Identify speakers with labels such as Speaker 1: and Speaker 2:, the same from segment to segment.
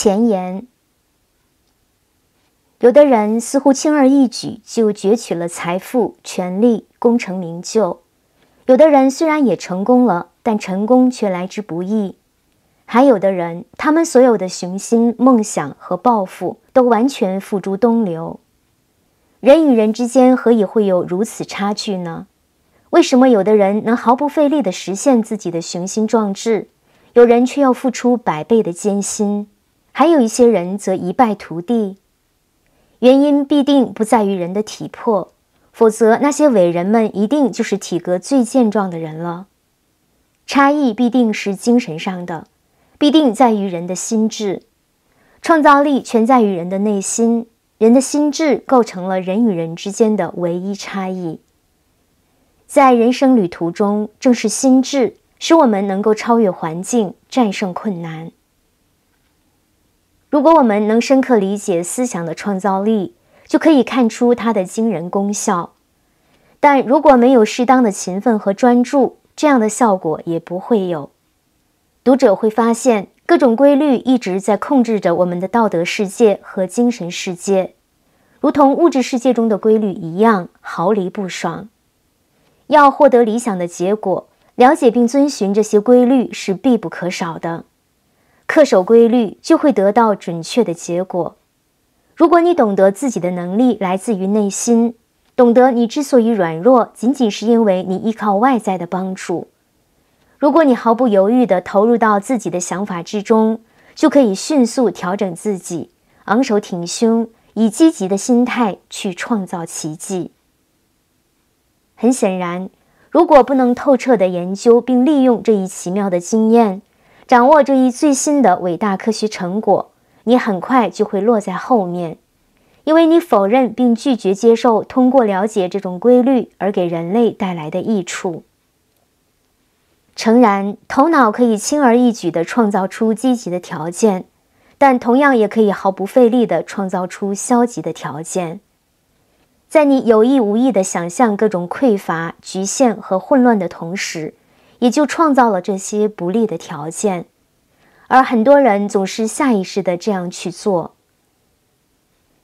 Speaker 1: 前言：有的人似乎轻而易举就攫取了财富、权力、功成名就；有的人虽然也成功了，但成功却来之不易；还有的人，他们所有的雄心、梦想和抱负都完全付诸东流。人与人之间何以会有如此差距呢？为什么有的人能毫不费力地实现自己的雄心壮志，有人却要付出百倍的艰辛？还有一些人则一败涂地，原因必定不在于人的体魄，否则那些伟人们一定就是体格最健壮的人了。差异必定是精神上的，必定在于人的心智。创造力全在于人的内心，人的心智构成了人与人之间的唯一差异。在人生旅途中，正是心智使我们能够超越环境，战胜困难。如果我们能深刻理解思想的创造力，就可以看出它的惊人功效。但如果没有适当的勤奋和专注，这样的效果也不会有。读者会发现，各种规律一直在控制着我们的道德世界和精神世界，如同物质世界中的规律一样，毫厘不爽。要获得理想的结果，了解并遵循这些规律是必不可少的。恪守规律，就会得到准确的结果。如果你懂得自己的能力来自于内心，懂得你之所以软弱，仅仅是因为你依靠外在的帮助。如果你毫不犹豫地投入到自己的想法之中，就可以迅速调整自己，昂首挺胸，以积极的心态去创造奇迹。很显然，如果不能透彻地研究并利用这一奇妙的经验，掌握这一最新的伟大科学成果，你很快就会落在后面，因为你否认并拒绝接受通过了解这种规律而给人类带来的益处。诚然，头脑可以轻而易举地创造出积极的条件，但同样也可以毫不费力地创造出消极的条件。在你有意无意地想象各种匮乏、局限和混乱的同时，也就创造了这些不利的条件，而很多人总是下意识的这样去做。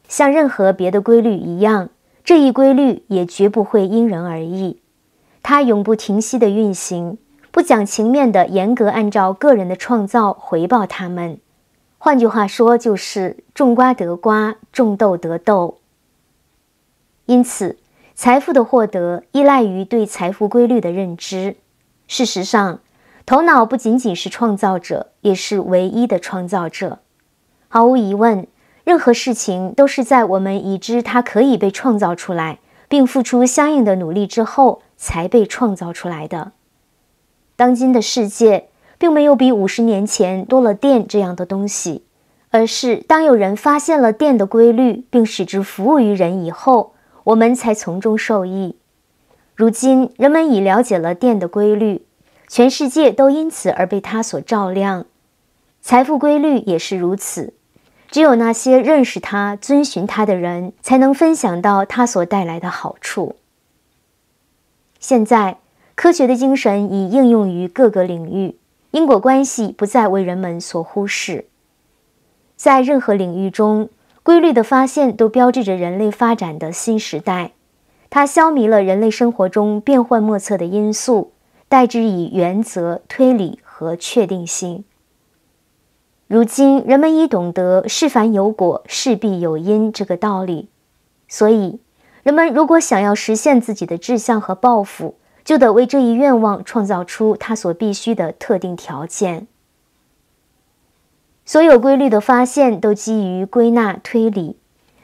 Speaker 1: 像任何别的规律一样，这一规律也绝不会因人而异，它永不停息的运行，不讲情面的，严格按照个人的创造回报他们。换句话说，就是种瓜得瓜，种豆得豆。因此，财富的获得依赖于对财富规律的认知。事实上，头脑不仅仅是创造者，也是唯一的创造者。毫无疑问，任何事情都是在我们已知它可以被创造出来，并付出相应的努力之后，才被创造出来的。当今的世界并没有比五十年前多了电这样的东西，而是当有人发现了电的规律，并使之服务于人以后，我们才从中受益。如今，人们已了解了电的规律，全世界都因此而被它所照亮。财富规律也是如此，只有那些认识它、遵循它的人，才能分享到它所带来的好处。现在，科学的精神已应用于各个领域，因果关系不再为人们所忽视。在任何领域中，规律的发现都标志着人类发展的新时代。它消弭了人类生活中变幻莫测的因素，代之以原则、推理和确定性。如今，人们已懂得“事凡有果，事必有因”这个道理。所以，人们如果想要实现自己的志向和抱负，就得为这一愿望创造出它所必须的特定条件。所有规律的发现都基于归纳推理，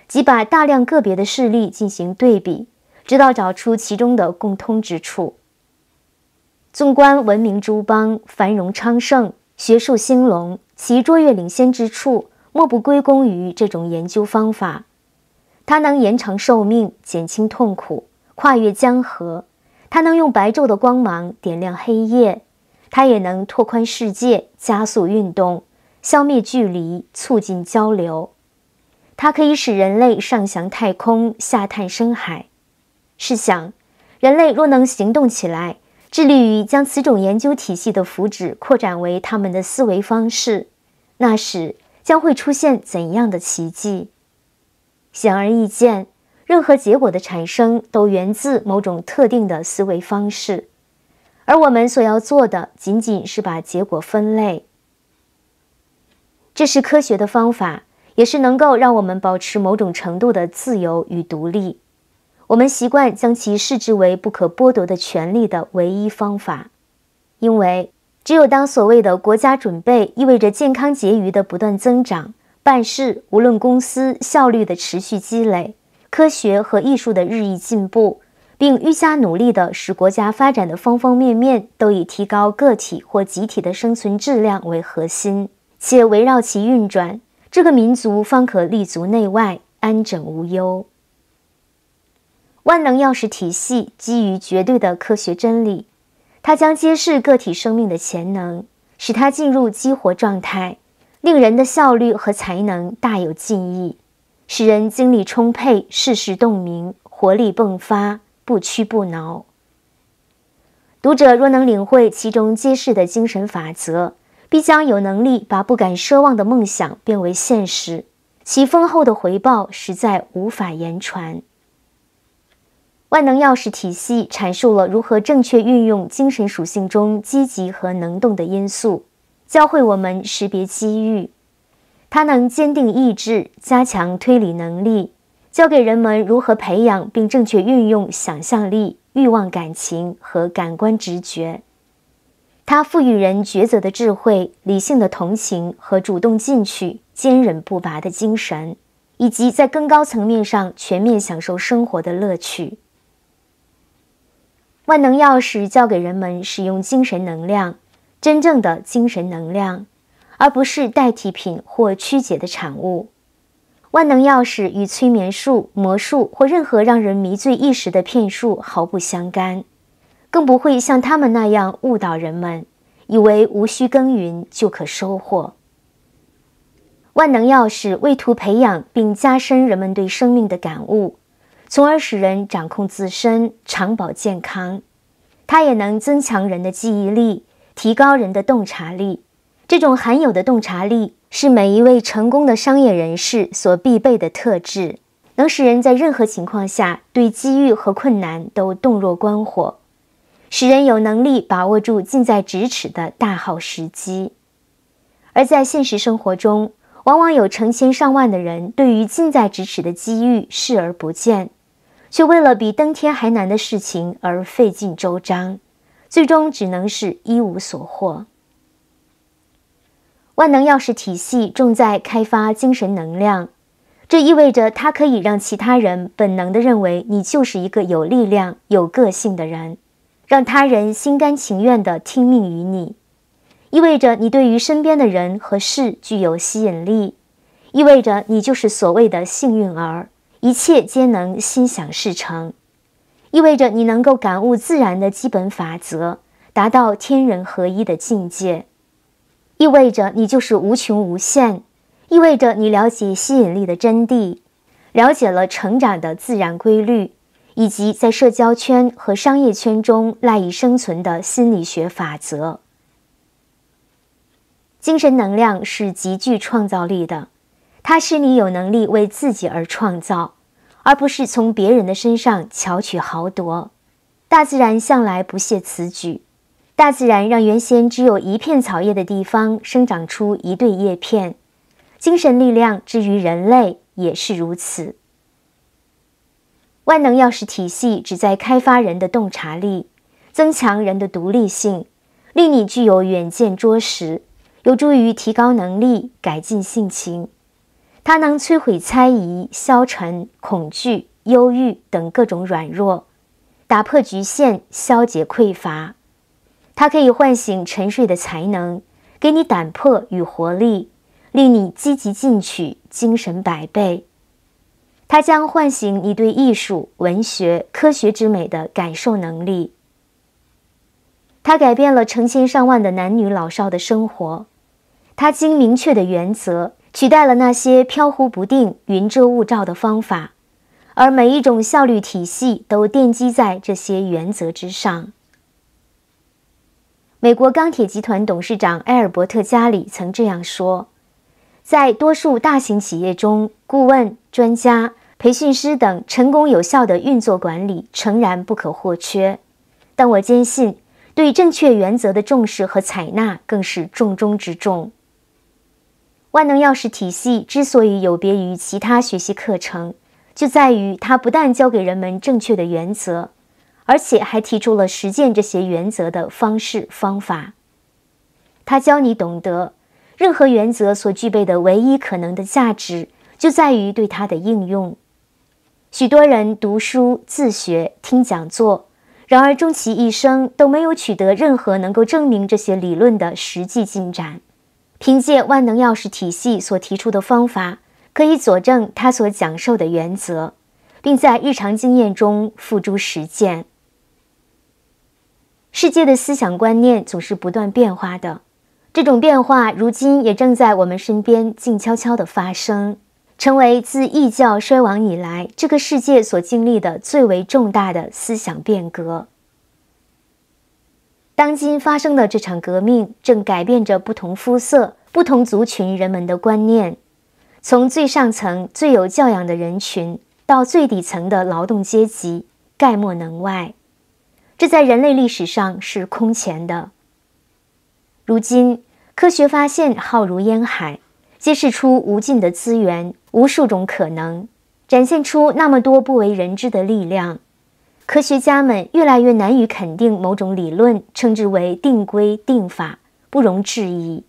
Speaker 1: 即把大量个别的事例进行对比。直到找出其中的共通之处。纵观文明诸邦繁荣昌盛、学术兴隆，其卓越领先之处，莫不归功于这种研究方法。它能延长寿命、减轻痛苦、跨越江河；它能用白昼的光芒点亮黑夜；它也能拓宽世界、加速运动、消灭距离、促进交流；它可以使人类上翔太空、下探深海。试想，人类若能行动起来，致力于将此种研究体系的福祉扩展为他们的思维方式，那时将会出现怎样的奇迹？显而易见，任何结果的产生都源自某种特定的思维方式，而我们所要做的仅仅是把结果分类。这是科学的方法，也是能够让我们保持某种程度的自由与独立。我们习惯将其视之为不可剥夺的权利的唯一方法，因为只有当所谓的国家准备意味着健康结余的不断增长、办事无论公司效率的持续积累、科学和艺术的日益进步，并愈加努力地使国家发展的方方面面都以提高个体或集体的生存质量为核心，且围绕其运转，这个民族方可立足内外，安枕无忧。万能钥匙体系基于绝对的科学真理，它将揭示个体生命的潜能，使它进入激活状态，令人的效率和才能大有进益，使人精力充沛、事事洞明、活力迸发、不屈不挠。读者若能领会其中揭示的精神法则，必将有能力把不敢奢望的梦想变为现实，其丰厚的回报实在无法言传。万能钥匙体系阐述了如何正确运用精神属性中积极和能动的因素，教会我们识别机遇。它能坚定意志，加强推理能力，教给人们如何培养并正确运用想象力、欲望、感情和感官直觉。它赋予人抉择的智慧、理性的同情和主动进取、坚韧不拔的精神，以及在更高层面上全面享受生活的乐趣。万能钥匙教给人们使用精神能量，真正的精神能量，而不是代替品或曲解的产物。万能钥匙与催眠术、魔术或任何让人迷醉一时的骗术毫不相干，更不会像他们那样误导人们，以为无需耕耘就可收获。万能钥匙为图培养并加深人们对生命的感悟。从而使人掌控自身，长保健康。它也能增强人的记忆力，提高人的洞察力。这种罕有的洞察力是每一位成功的商业人士所必备的特质，能使人在任何情况下对机遇和困难都洞若观火，使人有能力把握住近在咫尺的大好时机。而在现实生活中，往往有成千上万的人对于近在咫尺的机遇视而不见。却为了比登天还难的事情而费尽周章，最终只能是一无所获。万能钥匙体系重在开发精神能量，这意味着它可以让其他人本能地认为你就是一个有力量、有个性的人，让他人心甘情愿地听命于你。意味着你对于身边的人和事具有吸引力，意味着你就是所谓的幸运儿。一切皆能心想事成，意味着你能够感悟自然的基本法则，达到天人合一的境界；意味着你就是无穷无限；意味着你了解吸引力的真谛，了解了成长的自然规律，以及在社交圈和商业圈中赖以生存的心理学法则。精神能量是极具创造力的。它使你有能力为自己而创造，而不是从别人的身上巧取豪夺。大自然向来不屑此举。大自然让原先只有一片草叶的地方生长出一对叶片。精神力量之于人类也是如此。万能钥匙体系旨在开发人的洞察力，增强人的独立性，令你具有远见卓识，有助于提高能力，改进性情。它能摧毁猜疑、消沉、恐惧、忧郁等各种软弱，打破局限，消解匮乏。它可以唤醒沉睡的才能，给你胆魄与活力，令你积极进取，精神百倍。它将唤醒你对艺术、文学、科学之美的感受能力。它改变了成千上万的男女老少的生活。它经明确的原则。取代了那些飘忽不定、云遮雾罩的方法，而每一种效率体系都奠基在这些原则之上。美国钢铁集团董事长埃尔伯特·加里曾这样说：“在多数大型企业中，顾问、专家、培训师等成功有效的运作管理诚然不可或缺，但我坚信，对正确原则的重视和采纳更是重中之重。”万能钥匙体系之所以有别于其他学习课程，就在于它不但教给人们正确的原则，而且还提出了实践这些原则的方式方法。它教你懂得，任何原则所具备的唯一可能的价值，就在于对它的应用。许多人读书、自学、听讲座，然而终其一生都没有取得任何能够证明这些理论的实际进展。凭借万能钥匙体系所提出的方法，可以佐证他所讲授的原则，并在日常经验中付诸实践。世界的思想观念总是不断变化的，这种变化如今也正在我们身边静悄悄地发生，成为自异教衰亡以来这个世界所经历的最为重大的思想变革。当今发生的这场革命正改变着不同肤色、不同族群人们的观念，从最上层最有教养的人群到最底层的劳动阶级，概莫能外。这在人类历史上是空前的。如今，科学发现浩如烟海，揭示出无尽的资源、无数种可能，展现出那么多不为人知的力量。科学家们越来越难以肯定某种理论，称之为定规定法，不容置疑；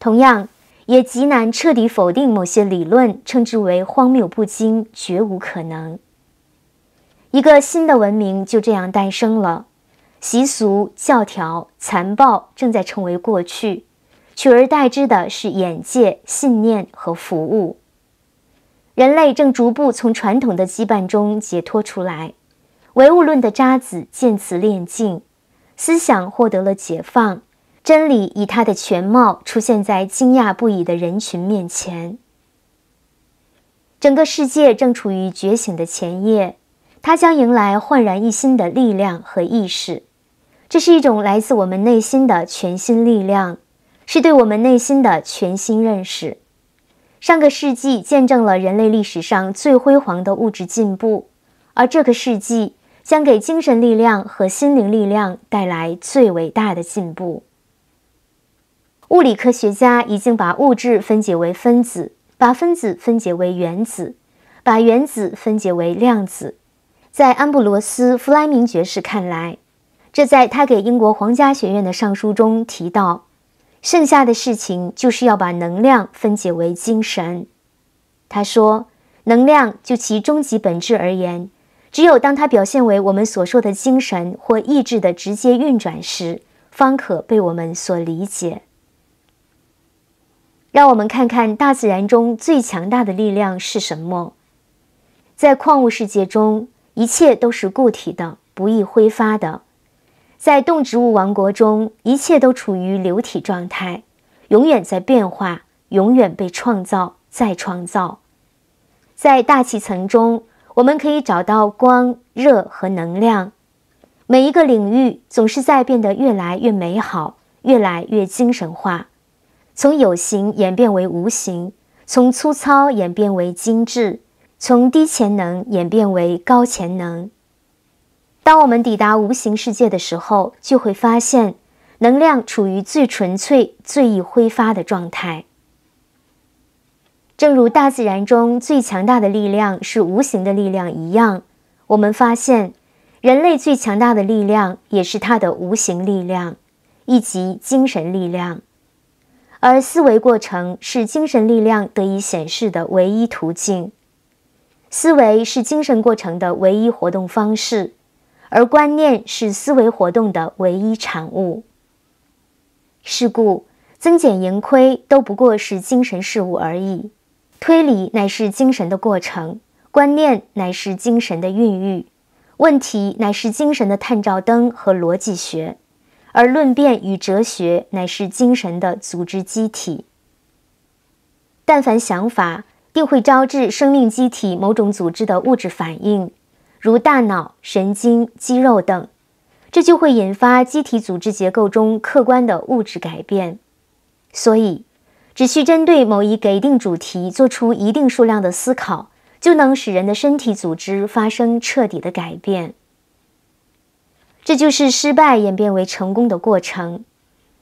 Speaker 1: 同样，也极难彻底否定某些理论，称之为荒谬不经，绝无可能。一个新的文明就这样诞生了，习俗、教条、残暴正在成为过去，取而代之的是眼界、信念和服务。人类正逐步从传统的羁绊中解脱出来。唯物论的渣子见此炼尽，思想获得了解放，真理以它的全貌出现在惊讶不已的人群面前。整个世界正处于觉醒的前夜，它将迎来焕然一新的力量和意识。这是一种来自我们内心的全新力量，是对我们内心的全新认识。上个世纪见证了人类历史上最辉煌的物质进步，而这个世纪。将给精神力量和心灵力量带来最伟大的进步。物理科学家已经把物质分解为分子，把分子分解为原子，把原子分解为量子。在安布罗斯·弗莱明爵士看来，这在他给英国皇家学院的上书中提到。剩下的事情就是要把能量分解为精神。他说：“能量就其终极本质而言。”只有当它表现为我们所说的精神或意志的直接运转时，方可被我们所理解。让我们看看大自然中最强大的力量是什么。在矿物世界中，一切都是固体的，不易挥发的；在动植物王国中，一切都处于流体状态，永远在变化，永远被创造、再创造。在大气层中。我们可以找到光、热和能量。每一个领域总是在变得越来越美好、越来越精神化，从有形演变为无形，从粗糙演变为精致，从低潜能演变为高潜能。当我们抵达无形世界的时候，就会发现能量处于最纯粹、最易挥发的状态。正如大自然中最强大的力量是无形的力量一样，我们发现人类最强大的力量也是它的无形力量，以及精神力量。而思维过程是精神力量得以显示的唯一途径，思维是精神过程的唯一活动方式，而观念是思维活动的唯一产物。是故，增减盈亏都不过是精神事物而已。推理乃是精神的过程，观念乃是精神的孕育，问题乃是精神的探照灯和逻辑学，而论辩与哲学乃是精神的组织机体。但凡想法，定会招致生命机体某种组织的物质反应，如大脑、神经、肌肉等，这就会引发机体组织结构中客观的物质改变，所以。只需针对某一给定主题做出一定数量的思考，就能使人的身体组织发生彻底的改变。这就是失败演变为成功的过程。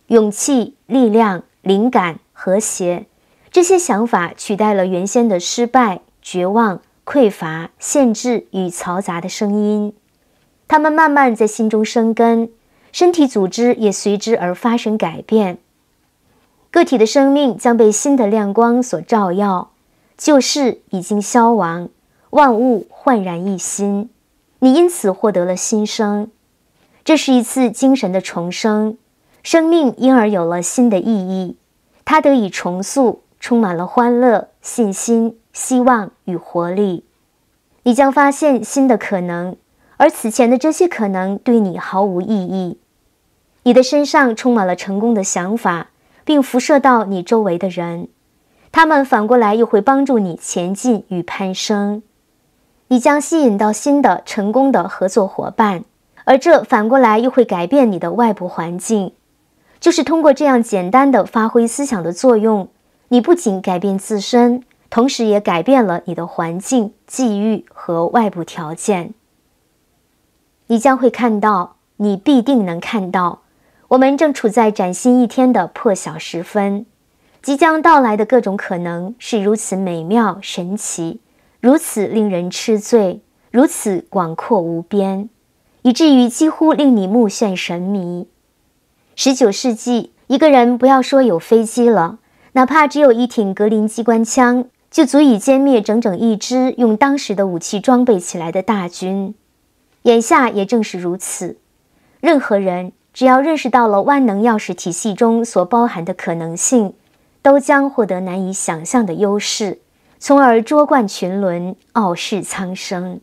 Speaker 1: 勇气、力量、灵感、和谐，这些想法取代了原先的失败、绝望、匮乏、限制与嘈杂的声音。它们慢慢在心中生根，身体组织也随之而发生改变。个体的生命将被新的亮光所照耀，旧事已经消亡，万物焕然一新。你因此获得了新生，这是一次精神的重生，生命因而有了新的意义，它得以重塑，充满了欢乐、信心、希望与活力。你将发现新的可能，而此前的这些可能对你毫无意义。你的身上充满了成功的想法。并辐射到你周围的人，他们反过来又会帮助你前进与攀升。你将吸引到新的成功的合作伙伴，而这反过来又会改变你的外部环境。就是通过这样简单的发挥思想的作用，你不仅改变自身，同时也改变了你的环境际遇和外部条件。你将会看到，你必定能看到。我们正处在崭新一天的破晓时分，即将到来的各种可能是如此美妙、神奇，如此令人痴醉，如此广阔无边，以至于几乎令你目眩神迷。十九世纪，一个人不要说有飞机了，哪怕只有一挺格林机关枪，就足以歼灭整整一支用当时的武器装备起来的大军。眼下也正是如此，任何人。只要认识到了万能钥匙体系中所包含的可能性，都将获得难以想象的优势，从而捉冠群伦，傲视苍生。